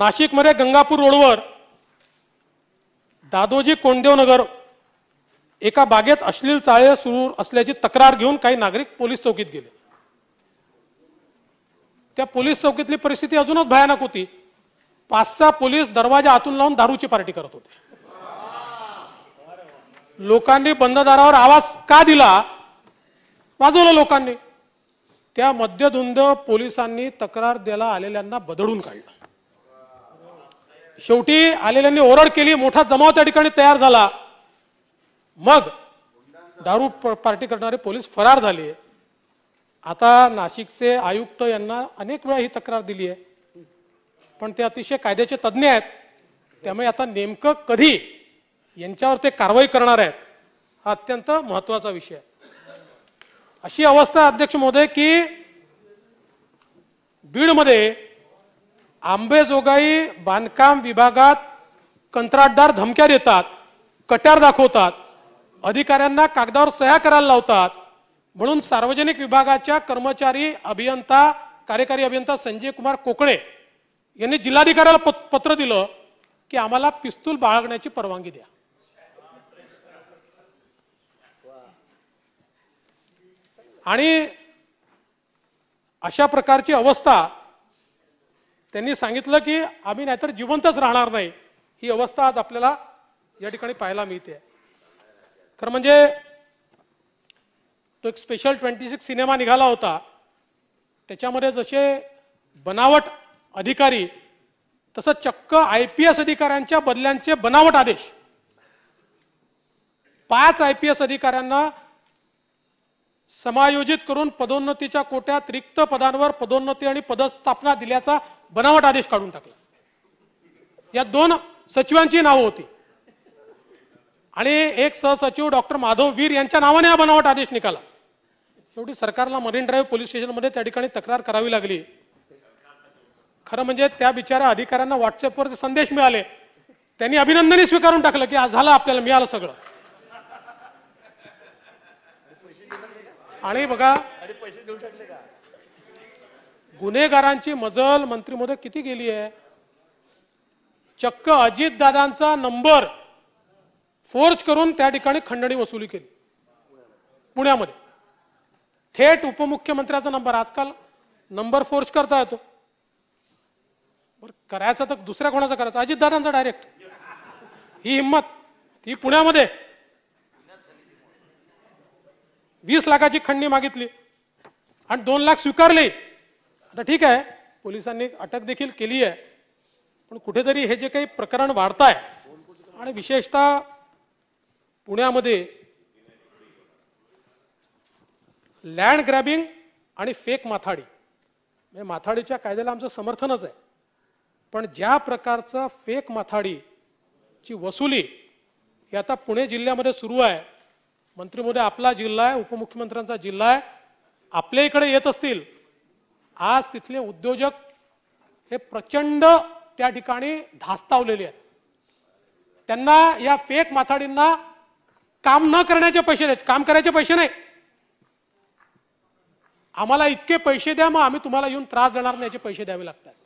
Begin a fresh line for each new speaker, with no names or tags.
नाशिकमध्ये गंगापूर रोडवर दादोजी कोंडदेव नगर एका बागेत अश्लील चाळे सुरू असल्याची तक्रार घेऊन काही नागरिक पोलीस चौकीत गेले त्या पोलीस चौकीतली परिस्थिती अजूनच भयानक होती पाच सहा पोलीस दरवाजा आतून लावून दारूची पार्टी करत होते लोकांनी दारावर आवाज का दिला वाजवलं लोकांनी त्या मध्यधुंद पोलिसांनी तक्रार द्यायला आलेल्यांना बदडून काढलं शेवटी आलेल्यांनी ओरड केली मोठा जमाव त्या ठिकाणी तयार झाला मग दारू पार्टी करणारे पोलीस फरार झाले आता नाशिकचे आयुक्त यांना अनेक वेळा ही तक्रार दिली आहे पण ते अतिशय कायद्याचे तज्ज्ञ आहेत त्यामुळे आता नेमकं कधी यांच्यावर ते कारवाई करणार आहेत हा अत्यंत महत्वाचा विषय अशी अवस्था अध्यक्ष महोदय की बीडमध्ये आंबेजोगाई बांधकाम विभागात कंत्राटदार धमक्या देतात कट्यार दाखवतात अधिकाऱ्यांना कागदावर सह्या करायला लावतात म्हणून सार्वजनिक विभागाच्या कर्मचारी अभियंता कार्यकारी अभियंता संजय कुमार कोकळे यांनी जिल्हाधिकाऱ्याला पत्र दिलं की आम्हाला पिस्तूल बाळगण्याची परवानगी द्या आणि अशा प्रकारची अवस्था त्यांनी सांगितलं की आम्ही नाहीतर जिवंतच राहणार नाही ही अवस्था आज आपल्याला या ठिकाणी पाहायला मिळते तर म्हणजे तो एक स्पेशल ट्वेंटी सिक्स सिनेमा निघाला होता त्याच्यामध्ये जसे बनावट अधिकारी तसं चक्क आय पी एस अधिकाऱ्यांच्या बदल्यांचे बनावट आदेश पाच आय पी एस अधिकाऱ्यांना समायोजित करून पदोन्नतीच्या कोट्यात रिक्त पदांवर पदोन्नती आणि पदस्थापना दिल्याचा बनावट आदेश काढून टाकला या दोन सचिवांची नावं होती आणि एक सहसचिव डॉक्टर माधव वीर यांच्या नावाने हा बनावट आदेश निघाला शेवटी सरकारला मरीन ड्राईव्ह पोलीस स्टेशनमध्ये त्या ठिकाणी तक्रार करावी लागली खरं म्हणजे त्या बिचारा अधिकाऱ्यांना व्हॉट्सअपवर संदेश मिळाले त्यांनी अभिनंदनही स्वीकारून टाकलं की आज झालं आपल्याला मिळालं सगळं आणि बघा पैसे देऊन टाकले का गुन्हेगारांची मजल मंत्रीमध्ये किती गेली आहे चक्क दादांचा नंबर फोर्स करून त्या ठिकाणी खंडणी वसुली केली पुण्यामध्ये थेट उपमुख्यमंत्र्याचा नंबर आजकाल नंबर फोर्स करता येतो करायचा तर दुसऱ्या कोणाचा करायचा दादांचा डायरेक्ट ही हिंमत ती पुण्यामध्ये वीस लाखाची खंडणी मागितली आणि दोन लाख स्वीकारली आता ठीक आहे पोलिसांनी अटक देखील केली आहे पण कुठेतरी हे जे काही प्रकरण वाढत आहे आणि विशेषतः पुण्यामध्ये लँड ग्रॅबिंग आणि फेक माथाडी म्हणजे माथाडीच्या कायद्याला आमचं समर्थनच आहे पण ज्या प्रकारचा फेक माथाडीची वसुली ही आता पुणे जिल्ह्यामध्ये सुरू आहे मंत्रिमोदय आपला जिल्हा आहे उपमुख्यमंत्र्यांचा जिल्हा आहे आपल्या इकडे येत असतील आज तिथले उद्योजक हे प्रचंड त्या ठिकाणी धास्तावलेले आहेत त्यांना या फेक माथाडींना काम न करण्याचे पैसे द्यायचे काम करायचे पैसे नाही आम्हाला इतके पैसे द्या मग आम्ही तुम्हाला येऊन त्रास देणार नाही याचे पैसे द्यावे लागतात